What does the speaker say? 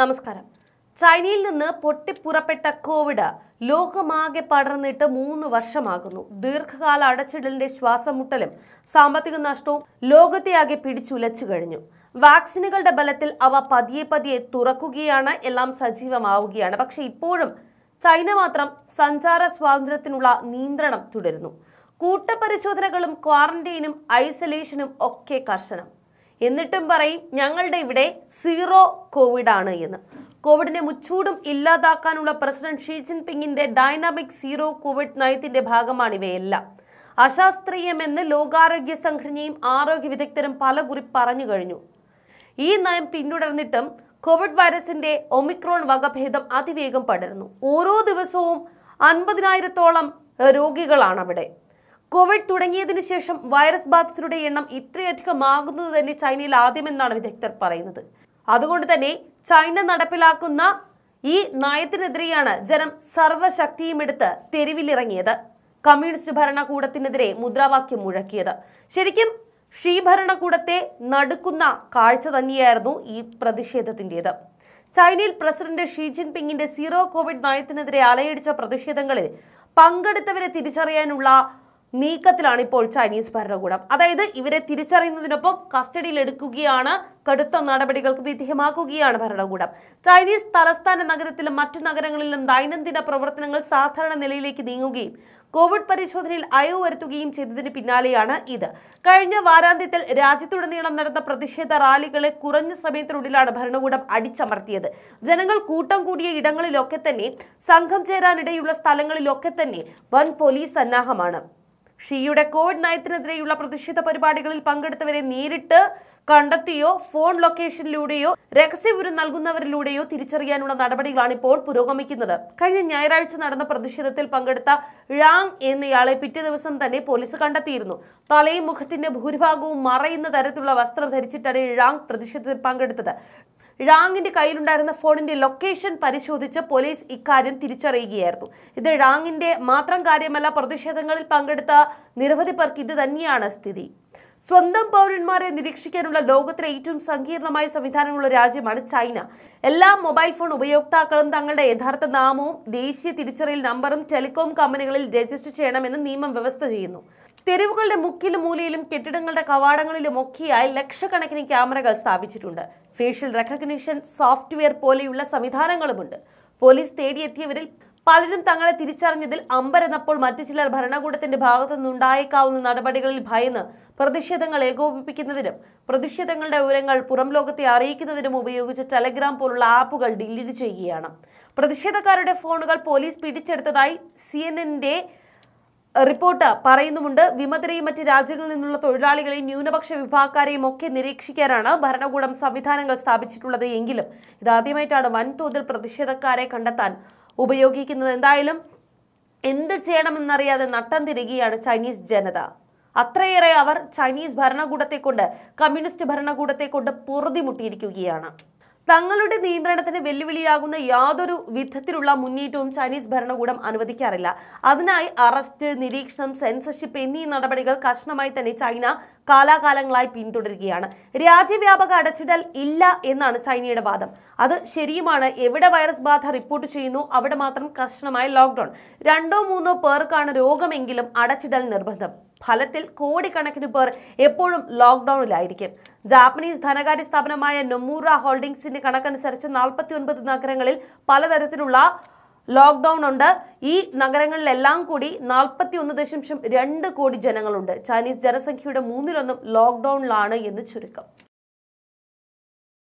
നമസ്കാരം ചൈനയിൽ നിന്ന് പൊട്ടിപ്പുറപ്പെട്ട കോവിഡ് ലോകമാകെ പടർന്നിട്ട് മൂന്ന് വർഷമാകുന്നു ദീർഘകാല അടച്ചിടലിന്റെ ശ്വാസമുട്ടലും സാമ്പത്തിക നഷ്ടവും ലോകത്തെയാകെ പിടിച്ചുലച്ചു കഴിഞ്ഞു വാക്സിനുകളുടെ ബലത്തിൽ അവ പതിയെ പതിയെ തുറക്കുകയാണ് എല്ലാം സജീവമാവുകയാണ് പക്ഷേ ഇപ്പോഴും ചൈന മാത്രം സഞ്ചാര സ്വാതന്ത്ര്യത്തിനുള്ള നിയന്ത്രണം തുടരുന്നു കൂട്ടപരിശോധനകളും ക്വാറന്റൈനും ഐസൊലേഷനും ഒക്കെ കർശനം എന്നിട്ടും പറയും ഞങ്ങളുടെ ഇവിടെ സീറോ കോവിഡ് ആണ് എന്ന് കോവിഡിനെ മുച്ചൂടും ഇല്ലാതാക്കാനുള്ള പ്രസിഡന്റ് ഷീ ജിൻപിങ്ങിന്റെ ഡൈനാമിക് സീറോ കോവിഡ് നയത്തിന്റെ ഭാഗമാണ് ഇവയെല്ലാം അശാസ്ത്രീയമെന്ന് ലോകാരോഗ്യ സംഘടനയും ആരോഗ്യ വിദഗ്ധരും പല കുറി പറഞ്ഞു കഴിഞ്ഞു ഈ നയം പിന്തുടർന്നിട്ടും കോവിഡ് വൈറസിന്റെ ഒമിക്രോൺ വകഭേദം അതിവേഗം പടരുന്നു ഓരോ ദിവസവും അൻപതിനായിരത്തോളം രോഗികളാണ് അവിടെ കോവിഡ് തുടങ്ങിയതിന് ശേഷം വൈറസ് ബാധിതരുടെ എണ്ണം ഇത്രയധികമാകുന്നത് തന്നെ ചൈനയിൽ ആദ്യമെന്നാണ് വിദഗ്ധർ പറയുന്നത് അതുകൊണ്ട് തന്നെ ചൈന നടപ്പിലാക്കുന്ന ഈ നയത്തിനെതിരെയാണ് ജനം സർവ്വശക്തിയും എടുത്ത് തെരുവിലിറങ്ങിയത് കമ്മ്യൂണിസ്റ്റ് ഭരണകൂടത്തിനെതിരെ മുദ്രാവാക്യം മുഴക്കിയത് ശരിക്കും ഷീ ഭരണകൂടത്തെ നടുക്കുന്ന കാഴ്ച തന്നെയായിരുന്നു ഈ പ്രതിഷേധത്തിൻ്റെത് ചൈനയിൽ പ്രസിഡന്റ് ഷീ ജിൻപിങ്ങിന്റെ സീറോ കോവിഡ് നയത്തിനെതിരെ അലയടിച്ച പ്രതിഷേധങ്ങളിൽ പങ്കെടുത്തവരെ തിരിച്ചറിയാനുള്ള നീക്കത്തിലാണ് ഇപ്പോൾ ചൈനീസ് ഭരണകൂടം അതായത് ഇവരെ തിരിച്ചറിയുന്നതിനൊപ്പം കസ്റ്റഡിയിൽ എടുക്കുകയാണ് കടുത്ത നടപടികൾക്ക് വിധേയമാക്കുകയാണ് ഭരണകൂടം ചൈനീസ് തലസ്ഥാന നഗരത്തിലും മറ്റു നഗരങ്ങളിലും ദൈനംദിന പ്രവർത്തനങ്ങൾ സാധാരണ നിലയിലേക്ക് നീങ്ങുകയും കോവിഡ് പരിശോധനയിൽ അയവ് വരുത്തുകയും ചെയ്തതിന് പിന്നാലെയാണ് ഇത് കഴിഞ്ഞ വാരാന്ത്യത്തിൽ രാജ്യത്തുടനീളം നടന്ന പ്രതിഷേധ റാലികളെ കുറഞ്ഞ സമയത്തിനുള്ളിലാണ് ഭരണകൂടം അടിച്ചമർത്തിയത് ജനങ്ങൾ കൂട്ടം കൂടിയ ഇടങ്ങളിലൊക്കെ തന്നെ സംഘം ചേരാനിടയുള്ള സ്ഥലങ്ങളിലൊക്കെ തന്നെ വൻ പോലീസ് സന്നാഹമാണ് ഷീയുടെ കോവിഡ് നയത്തിനെതിരെയുള്ള പ്രതിഷേധ പരിപാടികളിൽ പങ്കെടുത്തവരെ നേരിട്ട് കണ്ടെത്തിയോ ഫോൺ ലൊക്കേഷനിലൂടെയോ രഹസ്യവിവരം നൽകുന്നവരിലൂടെയോ തിരിച്ചറിയാനുള്ള നടപടികളാണ് ഇപ്പോൾ പുരോഗമിക്കുന്നത് കഴിഞ്ഞ ഞായറാഴ്ച നടന്ന പ്രതിഷേധത്തിൽ പങ്കെടുത്ത ഴാങ് എന്നയാളെ പിറ്റേ ദിവസം തന്നെ പോലീസ് കണ്ടെത്തിയിരുന്നു തലയും മുഖത്തിന്റെ ഭൂരിഭാഗവും മറയുന്ന തരത്തിലുള്ള വസ്ത്രം ധരിച്ചിട്ടാണ് ഴാങ് പ്രതിഷേധത്തിൽ പങ്കെടുത്തത് റാങ്ങിന്റെ കയ്യിലുണ്ടായിരുന്ന ഫോണിന്റെ ലൊക്കേഷൻ പരിശോധിച്ച് പോലീസ് ഇക്കാര്യം തിരിച്ചറിയുകയായിരുന്നു ഇത് റാങ്ങിന്റെ മാത്രം കാര്യമല്ല പ്രതിഷേധങ്ങളിൽ പങ്കെടുത്ത നിരവധി പേർക്ക് ഇത് തന്നെയാണ് സ്ഥിതി സ്വന്തം പൗരന്മാരെ നിരീക്ഷിക്കാനുള്ള ലോകത്തിലെ ഏറ്റവും സങ്കീർണമായ സംവിധാനമുള്ള രാജ്യമാണ് ചൈന എല്ലാ മൊബൈൽ ഫോൺ ഉപയോക്താക്കളും തങ്ങളുടെ യഥാർത്ഥ നാമവും ദേശീയ തിരിച്ചറിയൽ നമ്പറും ടെലികോം കമ്പനികളിൽ രജിസ്റ്റർ ചെയ്യണമെന്ന് നിയമം വ്യവസ്ഥ ചെയ്യുന്നു തെരുവുകളുടെ മുക്കിലും മൂലയിലും കെട്ടിടങ്ങളുടെ കവാടങ്ങളിലും ഒക്കെയായി ലക്ഷക്കണക്കിന് ക്യാമറകൾ സ്ഥാപിച്ചിട്ടുണ്ട് ഫേഷ്യൽ റെക്കഗ്നിഷൻ സോഫ്റ്റ്വെയർ പോലെയുള്ള സംവിധാനങ്ങളുമുണ്ട് പോലീസ് തേടിയെത്തിയവരിൽ പലരും തങ്ങളെ തിരിച്ചറിഞ്ഞതിൽ അമ്പരന്നപ്പോൾ മറ്റു ചിലർ ഭരണകൂടത്തിന്റെ ഭാഗത്തു നിന്നുണ്ടായേക്കാവുന്ന നടപടികളിൽ ഭയന്ന് പ്രതിഷേധങ്ങൾ ഏകോപിപ്പിക്കുന്നതിനും പ്രതിഷേധങ്ങളുടെ വിവരങ്ങൾ പുറം ലോകത്തെ അറിയിക്കുന്നതിനും ഉപയോഗിച്ച ടെലഗ്രാം പോലുള്ള ആപ്പുകൾ ഡിലീറ്റ് ചെയ്യുകയാണ് പ്രതിഷേധക്കാരുടെ ഫോണുകൾ പോലീസ് പിടിച്ചെടുത്തതായി സി എൻ റിപ്പോർട്ട് പറയുന്നുമുണ്ട് വിമതരെയും മറ്റ് രാജ്യങ്ങളിൽ നിന്നുള്ള തൊഴിലാളികളെയും ന്യൂനപക്ഷ വിഭാഗക്കാരെയും ഒക്കെ നിരീക്ഷിക്കാനാണ് ഭരണകൂടം സംവിധാനങ്ങൾ സ്ഥാപിച്ചിട്ടുള്ളത് എങ്കിലും ഇതാദ്യമായിട്ടാണ് വൻതോതിൽ പ്രതിഷേധക്കാരെ കണ്ടെത്താൻ ഉപയോഗിക്കുന്നത് എന്തായാലും എന്ത് ചെയ്യണമെന്നറിയാതെ നട്ടം തിരികുകയാണ് ചൈനീസ് ജനത അത്രയേറെ അവർ ചൈനീസ് ഭരണകൂടത്തെ കൊണ്ട് കമ്മ്യൂണിസ്റ്റ് ഭരണകൂടത്തെ കൊണ്ട് പൊറുതിമുട്ടിയിരിക്കുകയാണ് തങ്ങളുടെ നിയന്ത്രണത്തിന് വെല്ലുവിളിയാകുന്ന യാതൊരു വിധത്തിലുള്ള മുന്നേറ്റവും ചൈനീസ് ഭരണകൂടം അനുവദിക്കാറില്ല അതിനായി അറസ്റ്റ് നിരീക്ഷണം സെൻസർഷിപ്പ് എന്നീ നടപടികൾ കർശനമായി തന്നെ ചൈന കാലാകാലങ്ങളായി പിന്തുടരുകയാണ് രാജ്യവ്യാപക അടച്ചിടൽ ഇല്ല എന്നാണ് ചൈനയുടെ വാദം അത് ശരിയുമാണ് എവിടെ വൈറസ് ബാധ റിപ്പോർട്ട് ചെയ്യുന്നു അവിടെ മാത്രം കർശനമായ ലോക്ക്ഡൌൺ രണ്ടോ മൂന്നോ പേർക്കാണ് രോഗമെങ്കിലും അടച്ചിടൽ നിർബന്ധം ഫലത്തിൽ കോടിക്കണക്കിന് പേർ എപ്പോഴും ലോക്ക്ഡൌണിലായിരിക്കും ജാപ്പനീസ് ധനകാര്യ സ്ഥാപനമായ നൊമൂറ ഹോൾഡിംഗ്സിന്റെ കണക്കനുസരിച്ച് നാൽപ്പത്തി ഒൻപത് നഗരങ്ങളിൽ പലതരത്തിലുള്ള ലോക്ക്ഡൗൺ ഉണ്ട് ഈ നഗരങ്ങളിലെല്ലാം കൂടി നാൽപ്പത്തി ഒന്ന് ദശാംശം രണ്ട് കോടി ജനങ്ങളുണ്ട് ചൈനീസ് ജനസംഖ്യയുടെ മൂന്നിലൊന്നും ലോക്ക്ഡൌണിലാണ് എന്ന് ചുരുക്കം